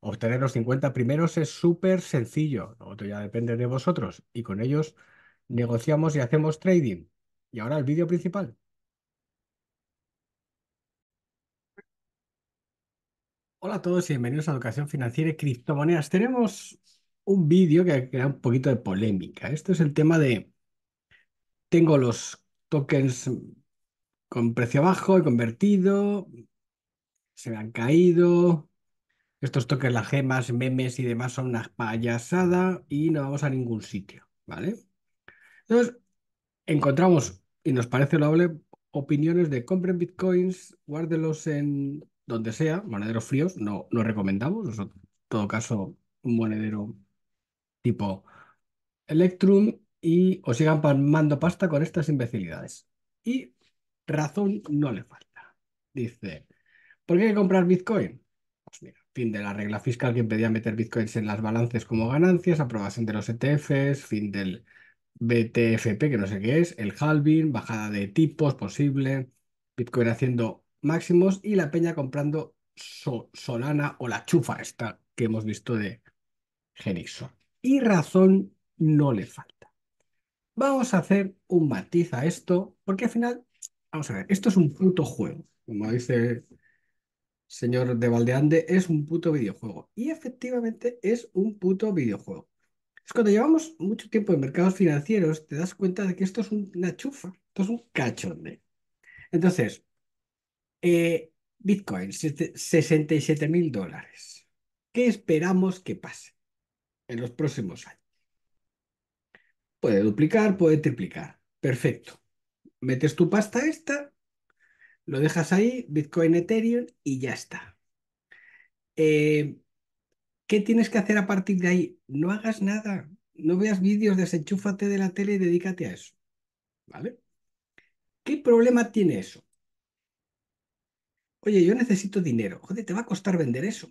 Obtener los 50 primeros es súper sencillo, lo ya depende de vosotros y con ellos negociamos y hacemos trading. Y ahora el vídeo principal. Hola a todos y bienvenidos a Educación Financiera y Criptomonedas. Tenemos un vídeo que crea un poquito de polémica. Esto es el tema de tengo los tokens con precio bajo, y convertido, se me han caído, estos toques, las gemas, memes y demás son una payasada y no vamos a ningún sitio, ¿vale? Entonces, encontramos, y nos parece loable, opiniones de compren bitcoins, guárdelos en donde sea, monederos fríos, no, no recomendamos, en todo caso, un monedero tipo Electrum y os sigan mando pasta con estas imbecilidades. Y razón no le falta. Dice, ¿por qué hay que comprar Bitcoin? Pues mira, fin de la regla fiscal que impedía meter bitcoins en las balances como ganancias, aprobación de los ETFs, fin del BTFP, que no sé qué es, el halving, bajada de tipos posible, bitcoin haciendo máximos y la peña comprando Solana o la chufa esta que hemos visto de Genixon Y razón no le falta. Vamos a hacer un matiz a esto, porque al final, vamos a ver, esto es un puto juego, como dice señor de Valdeande, es un puto videojuego. Y efectivamente es un puto videojuego. Es cuando llevamos mucho tiempo en mercados financieros, te das cuenta de que esto es una chufa, esto es un cachonde. Entonces, eh, Bitcoin, 67 mil dólares. ¿Qué esperamos que pase en los próximos años? Puede duplicar, puede triplicar. Perfecto. Metes tu pasta esta, lo dejas ahí, Bitcoin, Ethereum y ya está. Eh, ¿Qué tienes que hacer a partir de ahí? No hagas nada, no veas vídeos, desenchúfate de la tele y dedícate a eso. ¿Vale? ¿Qué problema tiene eso? Oye, yo necesito dinero. Joder, te va a costar vender eso.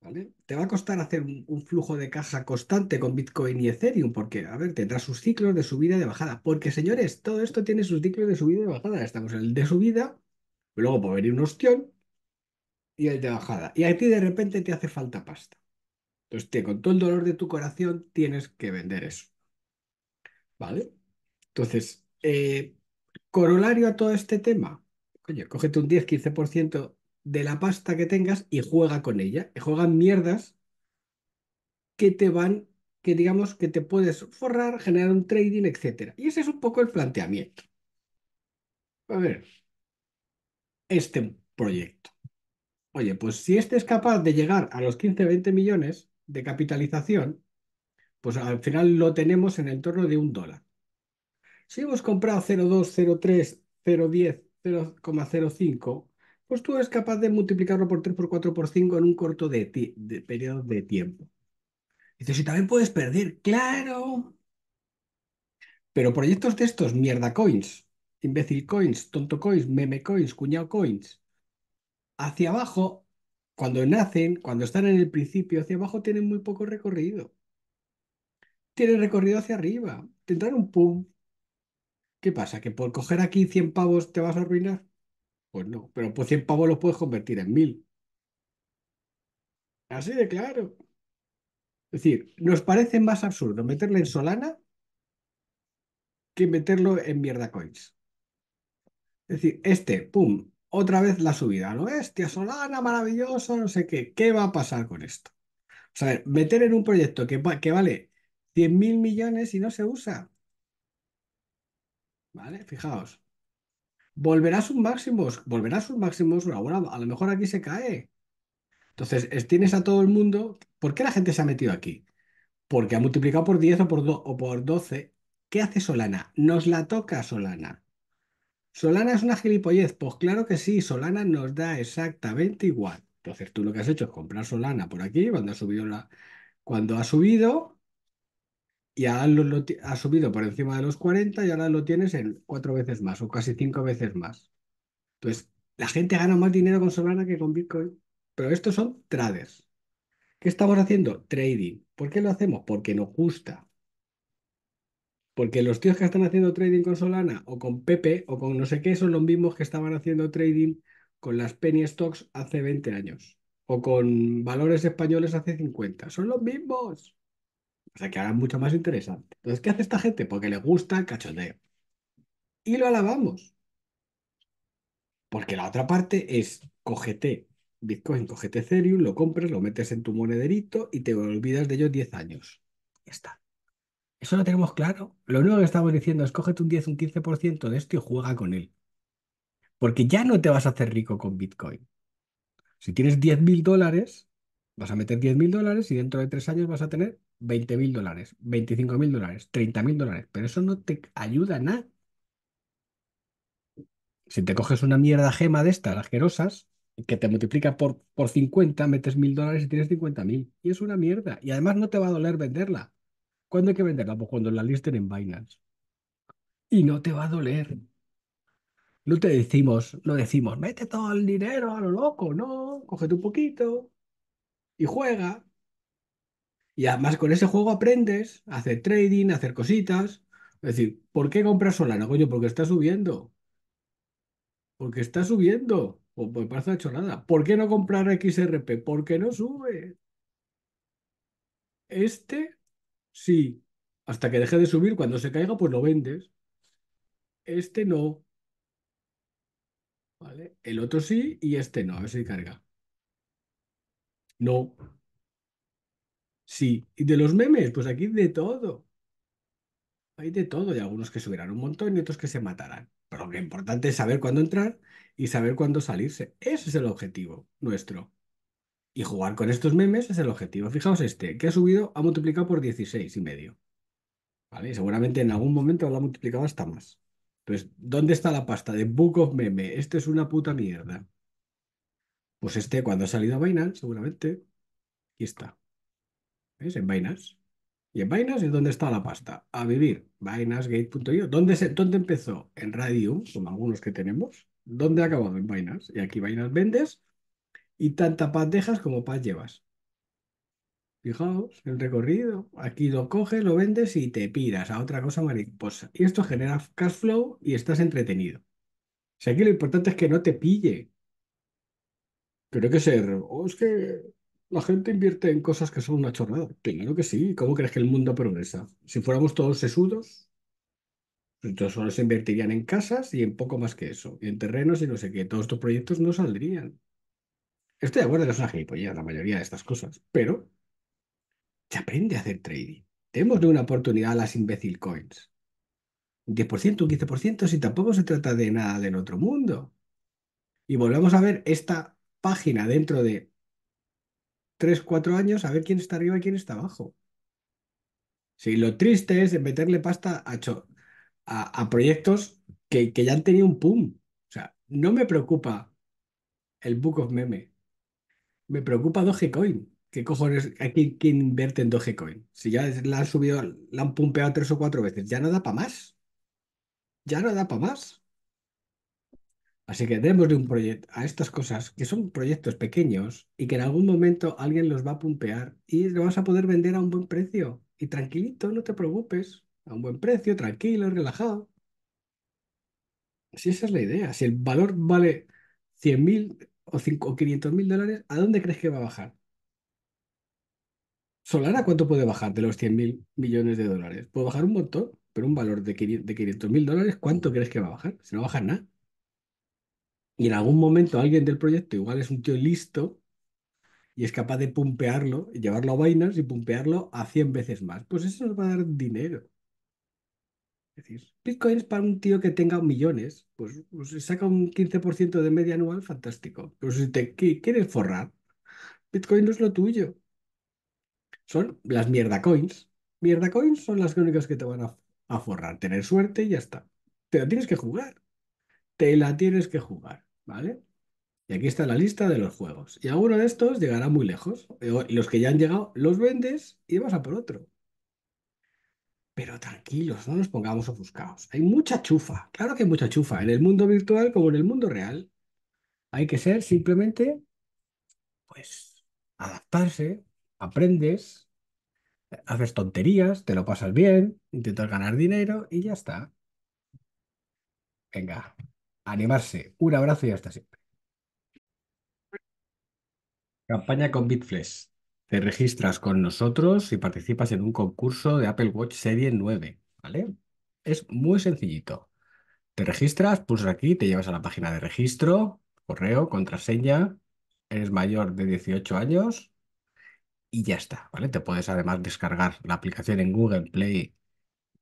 ¿Vale? Te va a costar hacer un, flujo de caja constante con Bitcoin y Ethereum, porque, a ver, tendrá sus ciclos de subida y de bajada. Porque, señores, todo esto tiene sus ciclos de subida y de bajada. Estamos en el de subida, luego puede venir un ostión y el de bajada. Y a ti de repente te hace falta pasta. Entonces, con todo el dolor de tu corazón, tienes que vender eso. ¿Vale? Entonces, eh, corolario a todo este tema. Oye, cógete un 10-15% de la pasta que tengas y juega con ella. Y juegan mierdas que te van, que digamos que te puedes forrar, generar un trading, etc. Y ese es un poco el planteamiento. A ver, este proyecto. Oye, pues si este es capaz de llegar a los 15, 20 millones de capitalización, pues al final lo tenemos en el torno de un dólar. Si hemos comprado 0,2, 0,3, 0,10, 0,05, pues tú eres capaz de multiplicarlo por 3, por 4, por 5 en un corto de periodo de tiempo. Dices, si también puedes perder, claro. Pero proyectos de estos, mierda coins, imbécil coins, tonto coins, meme coins, cuñado coins, hacia abajo, cuando nacen, cuando están en el principio, hacia abajo tienen muy poco recorrido. Tienen recorrido hacia arriba, tendrán un pum. ¿Qué pasa? ¿Que por coger aquí 100 pavos te vas a arruinar? Pues no, pero pues 100 pavos lo puedes convertir en 1000. Así de claro. Es decir, nos parece más absurdo meterle en Solana que meterlo en mierda coins. Es decir, este, pum, otra vez la subida, ¿no? Hostia, Solana, maravilloso, no sé qué. ¿Qué va a pasar con esto? O sea, meter en un proyecto que, que vale 100 mil millones y no se usa. ¿Vale? Fijaos volverá a sus máximos, volverá a sus máximos, ahora a lo mejor aquí se cae. Entonces, tienes a todo el mundo. ¿Por qué la gente se ha metido aquí? Porque ha multiplicado por 10 o por, o por 12. ¿Qué hace Solana? Nos la toca Solana. Solana es una gilipollez. Pues claro que sí, Solana nos da exactamente igual. Entonces, tú lo que has hecho es comprar Solana por aquí, cuando ha subido Cuando ha subido, y ahora lo, ha subido por encima de los 40 y ahora lo tienes en cuatro veces más o casi cinco veces más. Entonces, la gente gana más dinero con Solana que con Bitcoin, pero estos son traders. ¿Qué estamos haciendo? Trading. ¿Por qué lo hacemos? Porque nos gusta. Porque los tíos que están haciendo trading con Solana o con Pepe o con no sé qué son los mismos que estaban haciendo trading con las penny stocks hace 20 años o con valores españoles hace 50. Son los mismos. O sea, que ahora es mucho más interesante. Entonces, ¿qué hace esta gente? Porque le gusta el cachondeo. Y lo alabamos. Porque la otra parte es cógete Bitcoin, cógete Ethereum, lo compras, lo metes en tu monederito y te olvidas de ellos 10 años. Ya está. Eso lo tenemos claro. Lo único que estamos diciendo es cógete un 10, un 15% de esto y juega con él. Porque ya no te vas a hacer rico con Bitcoin. Si tienes 10.000 dólares, vas a meter 10.000 dólares y dentro de tres años vas a tener 20 mil dólares, 25 mil dólares, 30 mil dólares, pero eso no te ayuda nada. Si te coges una mierda gema de estas, asquerosas, que te multiplica por, por 50, metes mil dólares y tienes 50 mil. Y es una mierda. Y además no te va a doler venderla. ¿Cuándo hay que venderla? Pues cuando la listen en Binance. Y no te va a doler. No te decimos, no decimos, mete todo el dinero a lo loco, no, cógete un poquito y juega. Y además con ese juego aprendes a hacer trading, a hacer cositas. Es decir, ¿por qué compras solano? Coño, porque está subiendo. Porque está subiendo. O pues ha hecho nada. ¿Por qué no comprar XRP? Porque no sube. Este, sí. Hasta que deje de subir, cuando se caiga, pues lo vendes. Este no. ¿Vale? El otro sí y este no. A ver si carga. No. Sí, y de los memes, pues aquí de todo. Hay de todo, y algunos que subirán un montón y otros que se matarán. Pero lo importante es saber cuándo entrar y saber cuándo salirse. Ese es el objetivo nuestro. Y jugar con estos memes es el objetivo. Fijaos este, que ha subido, ha multiplicado por 16 y medio. ¿Vale? Seguramente en algún momento lo ha multiplicado hasta más. Entonces, ¿dónde está la pasta de Book of Meme? Este es una puta mierda. Pues este, cuando ha salido a Binance, seguramente, aquí está. ¿Ves? En vainas ¿Y en vainas es donde está la pasta? A vivir. BinanceGate.io. ¿Dónde, ¿Dónde empezó? En Radium, como algunos que tenemos. ¿Dónde ha acabado? En Binance. Y aquí vainas vendes y tanta paz dejas como paz llevas. Fijaos, el recorrido. Aquí lo coges, lo vendes y te piras a otra cosa mariposa. Pues, y esto genera cash flow y estás entretenido. O sea, aquí lo importante es que no te pille. Pero hay que ser, oh, es que la gente invierte en cosas que son una chorrada. Claro que sí. ¿Cómo crees que el mundo progresa? Si fuéramos todos sesudos, pues entonces solo se invertirían en casas y en poco más que eso, en terrenos y no sé qué. Todos estos proyectos no saldrían. Estoy de acuerdo que es una gilipollez la mayoría de estas cosas, pero se aprende a hacer trading. Tenemos una oportunidad a las imbécil coins. Un 10%, un 15%, si tampoco se trata de nada del otro mundo. Y volvemos a ver esta página dentro de tres cuatro años a ver quién está arriba y quién está abajo. Sí, lo triste es meterle pasta a, a, proyectos que, que, ya han tenido un pum. O sea, no me preocupa el Book of Meme. Me preocupa Dogecoin. ¿Qué cojones? Aquí, quien invierte en Dogecoin? Si ya la han subido, la han pumpeado tres o cuatro veces, ya no da para más. Ya no da para más. Así que démosle un proyecto a estas cosas, que son proyectos pequeños y que en algún momento alguien los va a pumpear y lo vas a poder vender a un buen precio. Y tranquilito, no te preocupes, a un buen precio, tranquilo, relajado. Si esa es la idea, si el valor vale 100.000 o, o 500.000 dólares, ¿a dónde crees que va a bajar? Solana, ¿cuánto puede bajar de los 100.000 millones de dólares? Puede bajar un montón, pero un valor de 500.000 dólares, ¿cuánto crees que va a bajar? Si no baja nada. Y en algún momento alguien del proyecto igual es un tío listo y es capaz de pumpearlo, llevarlo a vainas y pumpearlo a 100 veces más. Pues eso nos va a dar dinero. Es decir, Bitcoin es para un tío que tenga millones, pues, pues saca un 15% de media anual, fantástico. Pero si te quieres forrar, Bitcoin no es lo tuyo. Son las mierda coins. Mierda coins son las únicas que te van a forrar. Tener suerte y ya está. Te la tienes que jugar. Te la tienes que jugar. ¿vale? Y aquí está la lista de los juegos. Y alguno de estos llegará muy lejos. Eh, los que ya han llegado los vendes y vas a por otro. Pero tranquilos, no nos pongamos ofuscados. Hay mucha chufa, claro que hay mucha chufa, en el mundo virtual como en el mundo real. Hay que ser simplemente, pues, adaptarse, aprendes, haces tonterías, te lo pasas bien, intentas ganar dinero y ya está. Venga, animarse. Un abrazo y hasta siempre. Campaña con Bitflex. Te registras con nosotros y participas en un concurso de Apple Watch Serie 9, ¿vale? Es muy sencillito. Te registras, pulsas aquí, te llevas a la página de registro, correo, contraseña, eres mayor de 18 años y ya está, ¿vale? Te puedes además descargar la aplicación en Google Play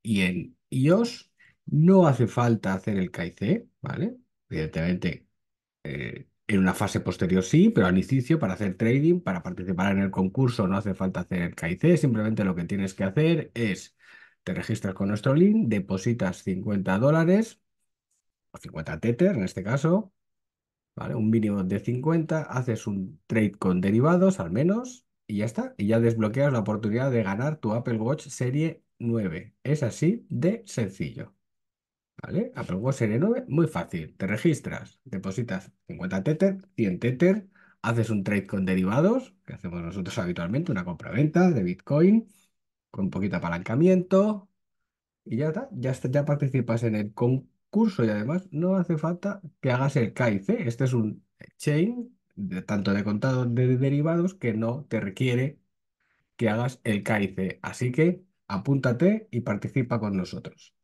y en iOS no hace falta hacer el KIC, ¿vale? Evidentemente, eh, en una fase posterior sí, pero al inicio, para hacer trading, para participar en el concurso, no hace falta hacer el KIC. Simplemente lo que tienes que hacer es, te registras con nuestro link, depositas 50 dólares, o 50 Tether en este caso, ¿vale? Un mínimo de 50, haces un trade con derivados al menos y ya está. Y ya desbloqueas la oportunidad de ganar tu Apple Watch Serie 9. Es así de sencillo. ¿Vale? Apple 9, muy fácil. Te registras, depositas 50 Tether, 100 Tether, haces un trade con derivados, que hacemos nosotros habitualmente, una compra-venta de Bitcoin, con un poquito apalancamiento, y ya está, ya, participas en el concurso y además no hace falta que hagas el KIC. Este es un chain, de, tanto de contado de derivados, que no te requiere que hagas el KIC. Así que apúntate y participa con nosotros.